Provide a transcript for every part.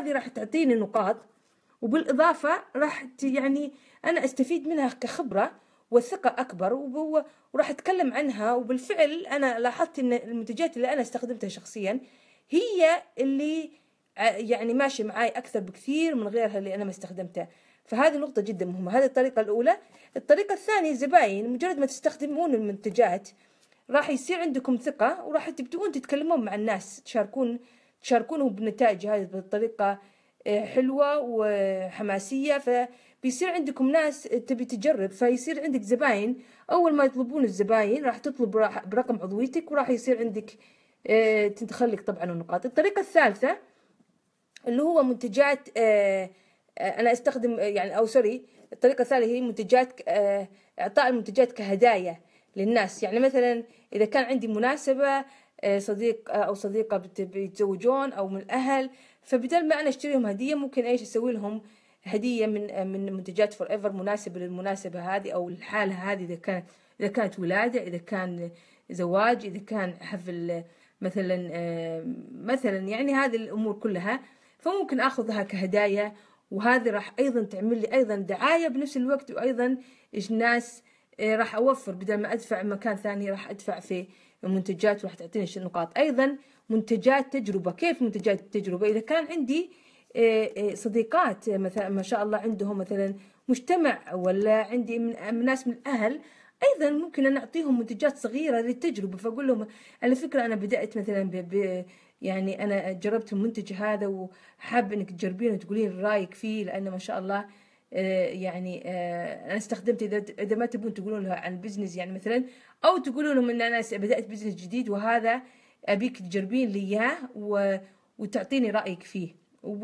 هذه راح تعطيني نقاط وبالإضافة راح يعني أنا أستفيد منها كخبرة وثقة أكبر وراح أتكلم عنها وبالفعل أنا لاحظت أن المنتجات اللي أنا استخدمتها شخصيا هي اللي آه، يعني ماشي معاي أكثر بكثير من غيرها اللي أنا ما استخدمتها فهذه نقطة جدا مهمة هذه الطريقة الأولى الطريقة الثانية الزبائن مجرد ما تستخدمون المنتجات راح يصير عندكم ثقة وراح تبدؤون تتكلمون مع الناس تشاركون تشاركونهم بنتائج هذه بطريقة آه، حلوة وحماسية فبيصير عندكم ناس تبي تجرب فيصير عندك زباين أول ما يطلبون الزباين راح تطلب برقم عضويتك وراح يصير عندك آه، تدخلك طبعا النقاط الطريقة الثالثة اللي هو منتجات آه، أنا أستخدم يعني أو سوري الطريقة الثانية هي منتجات إعطاء المنتجات كهدايا للناس يعني مثلا إذا كان عندي مناسبة آه، صديق آه، او صديقه بيتزوجون او من الاهل فبدل ما انا اشتريهم هديه ممكن ايش اسوي لهم هديه من آه، من منتجات فور ايفر مناسبه للمناسبه هذه او الحاله هذه اذا كانت اذا كانت ولاده اذا كان زواج اذا كان حفل مثلا مثلا يعني هذه الامور كلها فممكن اخذها كهدايا وهذه راح ايضا تعمل لي ايضا دعايه بنفس الوقت وايضا اجناس إيه، راح أوفر بدل ما أدفع مكان ثاني راح أدفع في منتجات وراح تعطيني نقاط أيضا منتجات تجربة كيف منتجات التجربه إذا كان عندي إيه، إيه، صديقات مثلا ما شاء الله عندهم مثلا مجتمع ولا عندي من ناس من الأهل ايضا ممكن انا اعطيهم منتجات صغيره للتجربه فاقول لهم على فكره انا بدات مثلا ب... ب... يعني انا جربت المنتج هذا وحاب انك تجربينه وتقولين رايك فيه لانه ما شاء الله آه، يعني آه، انا استخدمت اذا اذا ما تبون تقولون لها عن البزنس يعني مثلا او تقولوا لهم ان انا بدات بزنس جديد وهذا ابيك تجربين لي اياه وتعطيني رايك فيه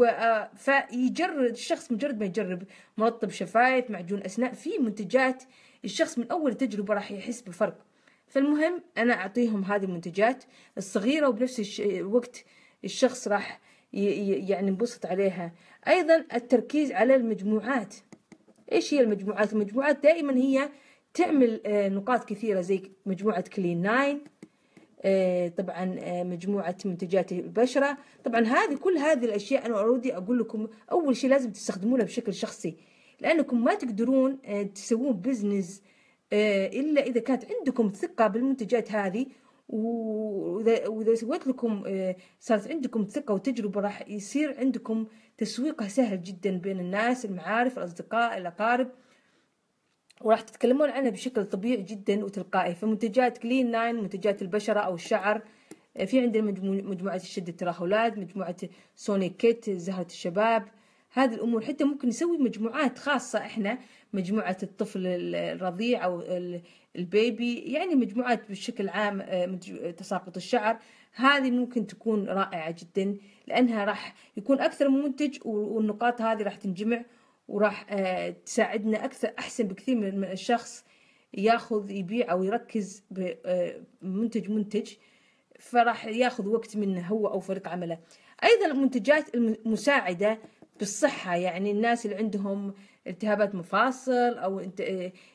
آه، فيجرد الشخص مجرد ما يجرب مرطب شفايف معجون اسنان في منتجات الشخص من اول تجربه راح يحس بفرق فالمهم انا اعطيهم هذه المنتجات الصغيره وبنفس الوقت الشخص راح يعني نبسط عليها أيضا التركيز على المجموعات إيش هي المجموعات؟ المجموعات دائما هي تعمل آه، نقاط كثيرة زي مجموعة كلين ناين آه، طبعا آه، مجموعة منتجات البشرة طبعا هذه كل هذه الأشياء أنا أريد أقول لكم أول شيء لازم تستخدمونها بشكل شخصي لأنكم ما تقدرون تسوون بزنس إلا إذا كانت عندكم ثقة بالمنتجات هذه واذا واذا سويت لكم آه، صارت عندكم ثقه وتجربه راح يصير عندكم تسويقها سهل جدا بين الناس المعارف الاصدقاء الاقارب وراح تتكلمون عنها بشكل طبيعي جدا وتلقائي فمنتجات كلين ناين منتجات البشره او الشعر آه، في عندنا مجموعة شده الترهلات مجموعة سوني كيت زهرة الشباب هذه الامور حتى ممكن نسوي مجموعات خاصه احنا مجموعه الطفل الرضيع او البيبي يعني مجموعات بشكل عام آه، تساقط الشعر هذه ممكن تكون رائعه جدا لانها راح يكون اكثر من منتج والنقاط هذه راح تنجمع وراح آه، تساعدنا اكثر احسن بكثير من الشخص ياخذ يبيع او يركز بمنتج آه، منتج فراح ياخذ وقت منه هو او فريق عمله ايضا المنتجات المساعده بالصحة يعني الناس اللي عندهم التهابات مفاصل أو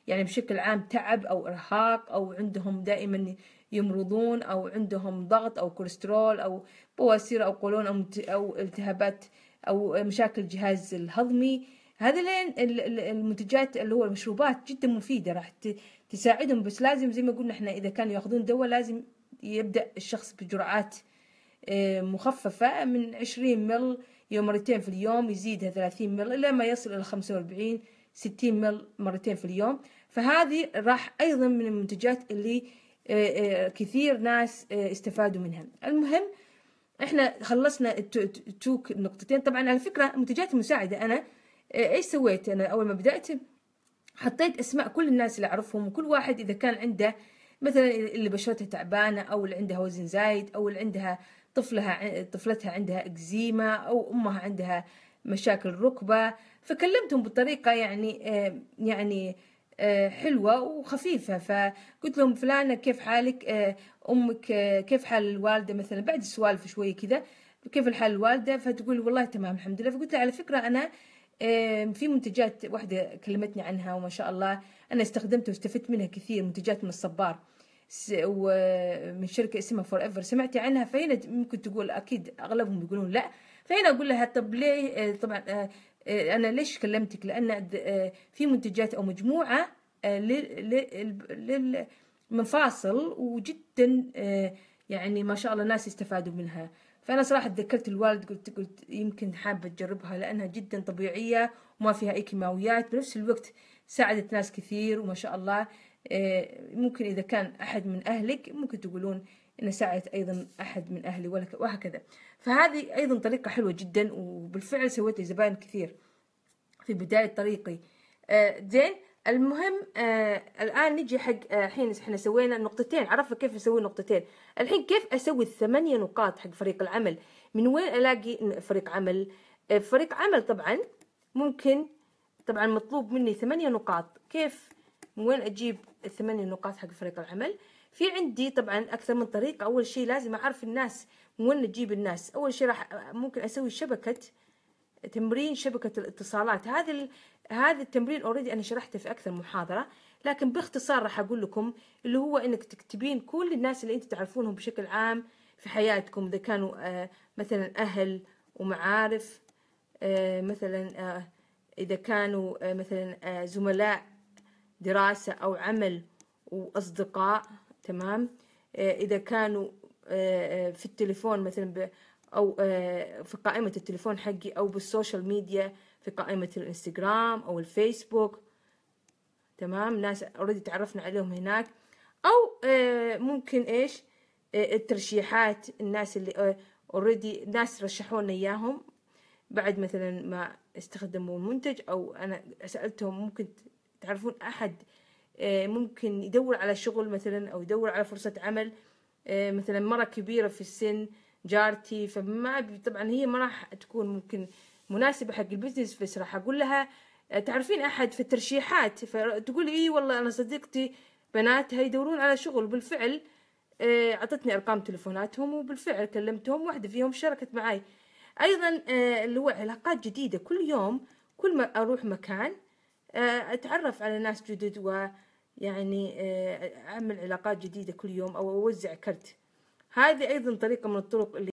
يعني بشكل عام تعب أو إرهاق أو عندهم دائما يمرضون أو عندهم ضغط أو كوليسترول أو بواسير أو قولون أو التهابات أو مشاكل الجهاز الهضمي هذين المنتجات اللي هو المشروبات جدا مفيدة راح تساعدهم بس لازم زي ما قلنا احنا إذا كانوا ياخذون دواء لازم يبدأ الشخص بجرعات آه، مخففة من 20 مل يوم مرتين في اليوم يزيدها 30 مل إلى ما يصل إلى 45 60 مل مرتين في اليوم فهذه راح أيضا من المنتجات اللي آه، آه، كثير ناس استفادوا منها المهم احنا خلصنا التوك نقطتين طبعا على فكرة منتجات المساعدة أنا ايش سويت أنا أول ما بدأت حطيت أسماء كل الناس اللي أعرفهم وكل واحد إذا كان عنده مثلا اللي بشرتها تعبانة أو اللي عندها وزن زايد أو اللي عندها طفلها طفلتها عندها إكزيما أو أمها عندها مشاكل ركبة فكلمتهم بطريقة يعني يعني حلوة وخفيفة فقلت لهم فلانة كيف حالك أمك كيف حال الوالدة مثلا بعد السوالف شوية كذا كيف الحال الوالدة فتقول والله تمام الحمد لله فقلت لها على فكرة أنا في منتجات واحدة كلمتني عنها وما شاء الله أنا استخدمتها واستفدت منها كثير منتجات من الصبار ومن شركة اسمها فور ايفر سمعتي عنها فهنا ممكن تقول أكيد أغلبهم بيقولون لا فهنا أقول لها طب ليه آه، طبعا آه، آه، أنا ليش كلمتك لأن في منتجات أو مجموعة للمفاصل وجدا يعني ما شاء الله ناس استفادوا منها فأنا صراحة تذكرت الوالد قلت قلت يمكن حابة تجربها لأنها جدا طبيعية وما فيها أي كيماويات بنفس الوقت ساعدت ناس كثير وما شاء الله آه، ممكن إذا كان أحد من أهلك ممكن تقولون أن ساعدت أيضا أحد من أهلي وهكذا فهذه أيضا طريقة حلوة جدا وبالفعل سويت زبائن كثير في بداية طريقي آه، زين المهم آه الآن نجي حق آه، الحين آه احنا سوينا نقطتين عرفنا كيف اسوي نقطتين الحين كيف اسوي الثمانية نقاط حق فريق العمل من وين الاقي فريق عمل آه فريق عمل طبعا ممكن طبعا مطلوب مني ثمانية نقاط كيف من وين اجيب الثمانية نقاط حق فريق العمل في عندي طبعا اكثر من طريقه اول شيء لازم اعرف الناس من وين اجيب الناس اول شيء راح ممكن اسوي شبكه تمرين شبكه الاتصالات هذا هذا التمرين اوريدي انا شرحته في اكثر محاضره لكن باختصار راح اقول لكم اللي هو انك تكتبين كل الناس اللي انتم تعرفونهم بشكل عام في حياتكم اذا كانوا آه، مثلا اهل ومعارف آه، مثلا آه، اذا كانوا مثلا زملاء دراسة أو عمل وأصدقاء تمام آه، إذا كانوا آه، آه، في التليفون مثلا أو في قائمة التليفون حقي أو بالسوشيال ميديا في قائمة الانستغرام أو الفيسبوك تمام ناس اوريدي تعرفنا عليهم هناك أو ممكن إيش الترشيحات الناس اللي اوريدي ناس رشحونا إياهم بعد مثلا ما استخدموا المنتج أو أنا سألتهم ممكن تعرفون أحد آه، ممكن يدور على شغل مثلا أو يدور على فرصة عمل آه، مثلا مرة كبيرة في السن جارتي فما طبعا هي ما راح تكون ممكن مناسبة حق البزنس بس راح أقول لها آه، تعرفين أحد في الترشيحات فتقول اي والله أنا صديقتي بناتها يدورون على شغل بالفعل أعطتني أرقام تلفوناتهم وبالفعل كلمتهم واحدة فيهم شاركت معي أيضا اللي هو علاقات جديدة كل يوم كل ما أروح مكان آه، أتعرف على ناس جدد ويعني آه، أعمل علاقات جديدة كل يوم أو أوزع كرت هذه أيضا طريقة من الطرق اللي